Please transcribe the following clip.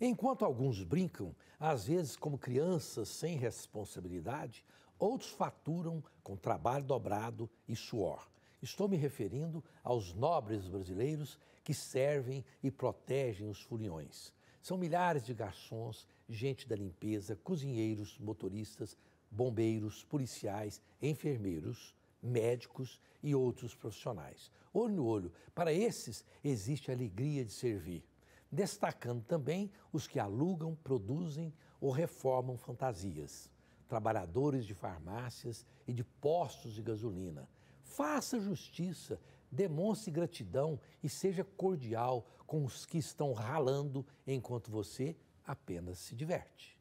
Enquanto alguns brincam, às vezes como crianças sem responsabilidade, outros faturam com trabalho dobrado e suor. Estou me referindo aos nobres brasileiros que servem e protegem os furiões. São milhares de garçons, gente da limpeza, cozinheiros, motoristas, bombeiros, policiais, enfermeiros, médicos e outros profissionais. Olho no olho, para esses existe a alegria de servir destacando também os que alugam, produzem ou reformam fantasias, trabalhadores de farmácias e de postos de gasolina. Faça justiça, demonstre gratidão e seja cordial com os que estão ralando enquanto você apenas se diverte.